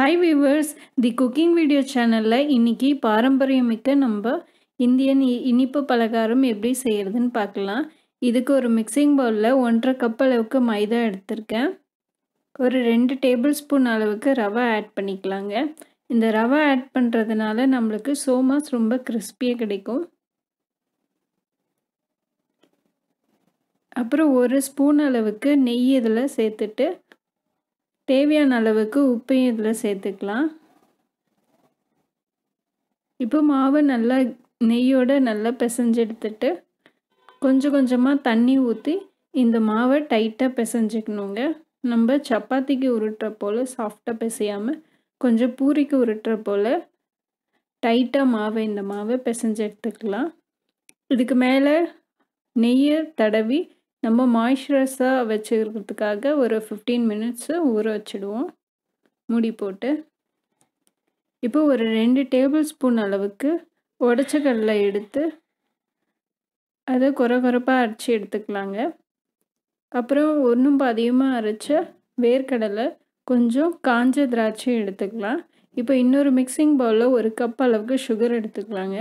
hi viewers the cooking video சேனலில் இன்றைக்கி பாரம்பரியமிக்க நம்ம இந்தியன் இனிப்பு பலகாரம் எப்படி செய்கிறதுன்னு பார்க்கலாம் இதுக்கு ஒரு மிக்சிங் பவுலில் ஒன்றரை கப் அளவுக்கு மைதா எடுத்திருக்கேன் ஒரு ரெண்டு டேபிள் ஸ்பூன் அளவுக்கு ரவை ஆட் பண்ணிக்கலாங்க இந்த ரவை ஆட் பண்ணுறதுனால நம்மளுக்கு சோமாஸ் ரொம்ப கிறிஸ்பியாக கிடைக்கும் அப்புறம் ஒரு ஸ்பூன் அளவுக்கு நெய் இதில் சேர்த்துட்டு தேவையான அளவுக்கு உப்பையும் இதில் சேர்த்துக்கலாம் இப்போ மாவு நல்லா நெய்யோடு நல்லா பிசைஞ்சு எடுத்துட்டு கொஞ்சம் கொஞ்சமாக தண்ணி ஊற்றி இந்த மாவை டைட்டாக பிசைஞ்சிக்கணுங்க நம்ம சப்பாத்திக்கு உருட்டுற போல் சாஃப்டாக பிசையாமல் கொஞ்சம் பூரிக்கு உருட்டுற போல் டைட்டாக மாவை இந்த மாவை பிசைஞ்சு எடுத்துக்கலாம் இதுக்கு மேலே நெய்யை தடவி நம்ம மாய்ஸ்சரைஸாக வச்சுக்கிறதுக்காக ஒரு ஃபிஃப்டீன் மினிட்ஸு ஊற வச்சுடுவோம் மூடி போட்டு இப்போ ஒரு ரெண்டு டேபிள் ஸ்பூன் அளவுக்கு உடச்ச கடலை எடுத்து அதை குறை குறைப்பாக அரைச்சி எடுத்துக்கலாங்க அப்புறம் ஒன்றும் அதிகமாக அரைச்ச வேர்க்கடலை கொஞ்சம் காஞ்ச திராட்சை எடுத்துக்கலாம் இப்போ இன்னொரு மிக்சிங் பவுலில் ஒரு கப் அளவுக்கு சுகர் எடுத்துக்கலாங்க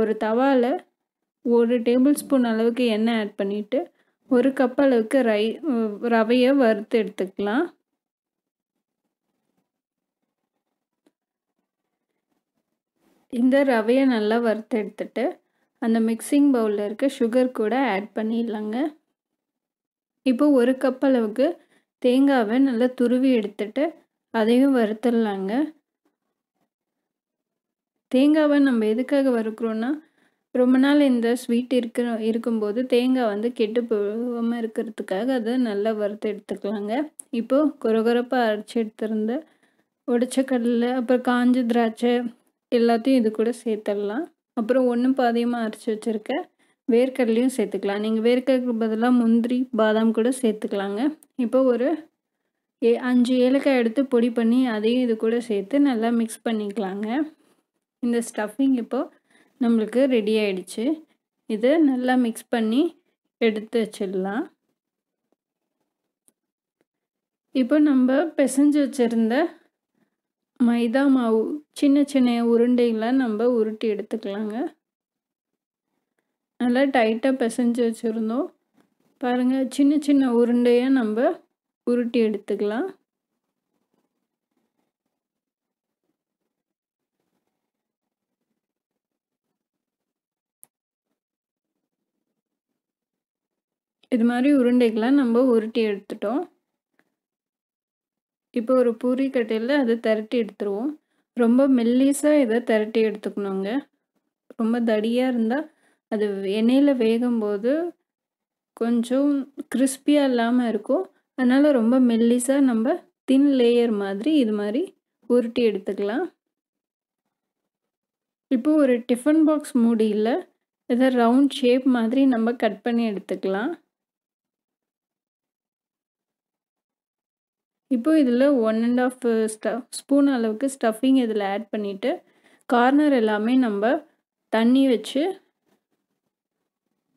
ஒரு தவாவில் ஒரு டேபிள் ஸ்பூன் அளவுக்கு எண்ணெய் ஆட் பண்ணிவிட்டு ஒரு கப் அளவுக்கு ரை ரவையை வறுத்து எடுத்துக்கலாம் இந்த ரவையை நல்லா வறுத்து எடுத்துட்டு அந்த மிக்சிங் பவுலில் இருக்க சுகர் கூட ஆட் பண்ணிடலாங்க இப்போ ஒரு கப் அளவுக்கு தேங்காவை நல்லா துருவி எடுத்துட்டு அதையும் வறுத்துடலாங்க தேங்காவை நம்ம எதுக்காக வறுக்கிறோன்னா ரொம்ப நாள் இந்த ஸ்வீட் இருக்கிற இருக்கும்போது தேங்காய் வந்து கெட்டு போகாமல் இருக்கிறதுக்காக அதை நல்லா வறுத்து எடுத்துக்கலாங்க இப்போது குறகுறப்பாக அரைச்சி எடுத்துருந்த உடச்ச கடலை அப்புறம் காஞ்ச திராட்சை எல்லாத்தையும் இது கூட சேர்த்துடலாம் அப்புறம் ஒன்றும் பாதியமாக அரைச்சி வச்சுருக்க வேர்க்கடலையும் சேர்த்துக்கலாம் நீங்கள் வேர்க்கடலுக்கு பதிலாக முந்திரி பாதாம் கூட சேர்த்துக்கலாங்க இப்போ ஒரு ஏ அஞ்சு ஏலக்காய் எடுத்து பொடி பண்ணி அதையும் இது கூட சேர்த்து நல்லா மிக்ஸ் பண்ணிக்கலாங்க இந்த ஸ்டஃபிங் இப்போது நம்மளுக்கு ரெடி ஆயிடுச்சு இதை நல்லா மிக்ஸ் பண்ணி எடுத்து வச்சிடலாம் இப்போ நம்ம பிசைஞ்சு வச்சுருந்த மைதா மாவு சின்ன சின்ன உருண்டைகளை நம்ம உருட்டி எடுத்துக்கலாங்க நல்லா டைட்டாக பிசைஞ்சு வச்சுருந்தோம் பாருங்கள் சின்ன சின்ன உருண்டையாக நம்ம உருட்டி எடுத்துக்கலாம் இது மாதிரி உருண்டைகளை நம்ம உருட்டி எடுத்துட்டோம் இப்போ ஒரு பூரி கட்டையில் அதை திரட்டி எடுத்துருவோம் ரொம்ப மெல்லிஸாக இதை திரட்டி எடுத்துக்கணுங்க ரொம்ப தடியாக இருந்தால் அது எண்ணெயில் வேகும்போது கொஞ்சம் கிறிஸ்பியாக இல்லாமல் இருக்கும் அதனால் ரொம்ப மெல்லிஸாக நம்ம தின் லேயர் மாதிரி இது மாதிரி உருட்டி எடுத்துக்கலாம் இப்போ ஒரு டிஃபன் பாக்ஸ் மூடியில் இதை ரவுண்ட் ஷேப் மாதிரி நம்ம கட் பண்ணி எடுத்துக்கலாம் இப்போது இதில் one and half stuff spoon அளவுக்கு ஸ்டஃபிங் இதில் ஆட் பண்ணிவிட்டு கார்னர் எல்லாமே நம்ம தண்ணி வச்சு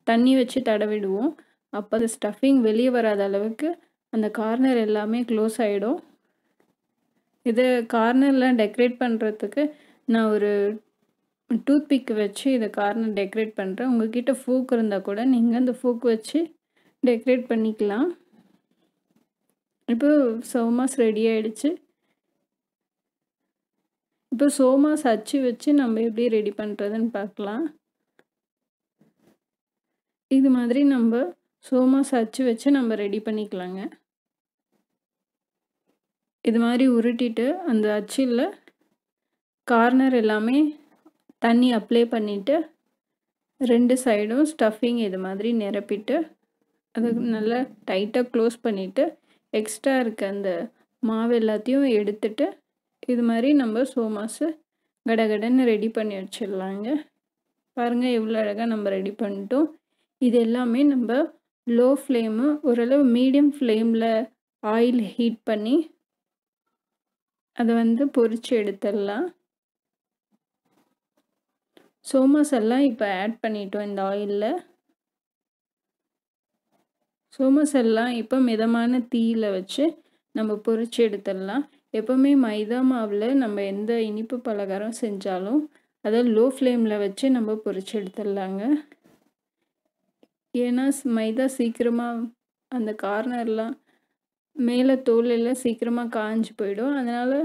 தண்ணி வச்சு தடவிடுவோம் அப்போ அது ஸ்டஃபிங் வெளியே வராத அளவுக்கு அந்த கார்னர் எல்லாமே க்ளோஸ் ஆகிடும் இது கார்னரில் டெக்கரேட் பண்ணுறதுக்கு நான் ஒரு டூத் பிக் வச்சு இதை கார்னர் டெக்கரேட் பண்ணுறேன் கிட்டே ஃபூக் இருந்தால் கூட நீங்கள் அந்த ஃபூக் வச்சு டெக்கரேட் பண்ணிக்கலாம் இப்போ சோமாஸ் ரெடி ஆகிடுச்சு இப்போ சோமாஸ் அச்சு வச்சு நம்ம எப்படி ரெடி பண்ணுறதுன்னு பார்க்கலாம் இது மாதிரி நம்ம சோமாஸ் அச்சு வச்சு நம்ம ரெடி பண்ணிக்கலாங்க இது மாதிரி உருட்டிட்டு அந்த அச்சில் கார்னர் எல்லாமே தண்ணி அப்ளை பண்ணிவிட்டு ரெண்டு சைடும் ஸ்டஃபிங் இது மாதிரி நிரப்பிட்டு அது நல்லா டைட்டாக க்ளோஸ் பண்ணிவிட்டு எக்ஸ்ட்ரா இருக்க அந்த மாவு எல்லாத்தையும் எடுத்துட்டு இது மாதிரி நம்ம சோமாஸு கடகடன்னு ரெடி பண்ணி வச்சிடலாங்க பாருங்கள் எவ்வளோ அழகாக நம்ம ரெடி பண்ணிட்டோம் இது எல்லாமே நம்ம லோ ஃப்ளேமு ஓரளவு மீடியம் ஃப்ளேமில் ஆயில் ஹீட் பண்ணி அதை வந்து பொறிச்சு எடுத்துடலாம் சோமாஸ் எல்லாம் இப்போ ஆட் பண்ணிட்டோம் இந்த ஆயிலில் சோமசெல்லாம் எல்லாம் இப்போ மிதமான தீயில் வச்சு நம்ம பொறிச்சு எடுத்துடலாம் எப்போவுமே மைதா மாவில் நம்ம எந்த இனிப்பு பலகாரம் செஞ்சாலும் அதை லோ ஃப்ளேமில் வச்சு நம்ம பொறிச்சு எடுத்துடலாங்க ஏன்னா மைதா சீக்கிரமாக அந்த கார்னர்லாம் மேலே தோலெல்லாம் சீக்கிரமாக காஞ்சி போயிடும் அதனால்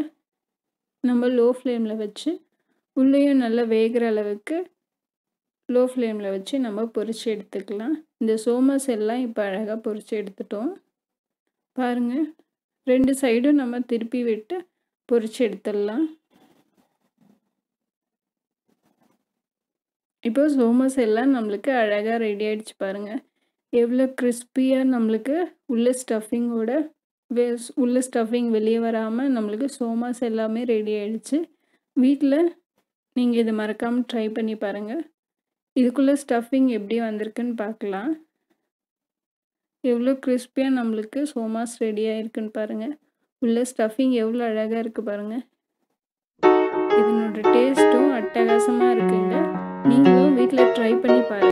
நம்ம லோ ஃப்ளேமில் வச்சு உள்ளேயும் நல்லா வேகிற அளவுக்கு லோ ஃப்ளேமில் வச்சு நம்ம பொரித்து எடுத்துக்கலாம் இந்த சோமஸ் எல்லாம் இப்போ அழகாக பொறிச்சு எடுத்துட்டோம் பாருங்கள் ரெண்டு சைடும் நம்ம திருப்பி விட்டு பொறிச்சு எடுத்துடலாம் இப்போ சோமஸ் எல்லாம் நம்மளுக்கு அழகாக ரெடி ஆகிடுச்சு பாருங்கள் எவ்வளோ கிறிஸ்பியாக நம்மளுக்கு உள்ள ஸ்டஃபிங்கோட வே உள்ள ஸ்டஃபிங் வெளியே வராமல் நம்மளுக்கு சோமாஸ் எல்லாமே ரெடி ஆகிடுச்சு வீட்டில் நீங்கள் இதை மறக்காமல் ட்ரை பண்ணி பாருங்கள் இதுக்குள்ளே ஸ்டஃபிங் எப்படி வந்திருக்குன்னு பார்க்கலாம் எவ்வளோ கிறிஸ்பியாக நம்மளுக்கு சோமாஸ் ரெடியாக இருக்குன்னு பாருங்கள் உள்ள ஸ்டஃபிங் எவ்வளோ அழகாக இருக்குது பாருங்கள் இதனோட டேஸ்ட்டும் அட்டகாசமாக இருக்குங்க நீங்களும் வீட்டில் ட்ரை பண்ணி பாருங்கள்